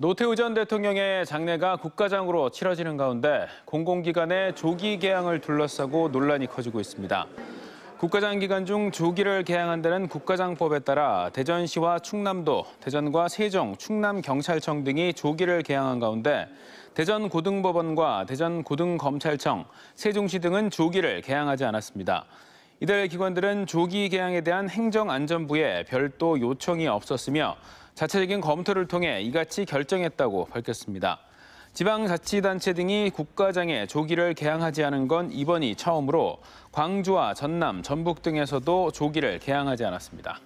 노태우 전 대통령의 장례가 국가장으로 치러지는 가운데 공공기관의 조기 개항을 둘러싸고 논란이 커지고 있습니다. 국가장 기간 중 조기를 개항한다는 국가장법에 따라 대전시와 충남도, 대전과 세종, 충남경찰청 등이 조기를 개항한 가운데 대전고등법원과 대전고등검찰청, 세종시 등은 조기를 개항하지 않았습니다. 이달 기관들은 조기 개항에 대한 행정안전부에 별도 요청이 없었으며 자체적인 검토를 통해 이같이 결정했다고 밝혔습니다. 지방자치단체 등이 국가장에 조기를 개항하지 않은 건 이번이 처음으로 광주와 전남, 전북 등에서도 조기를 개항하지 않았습니다.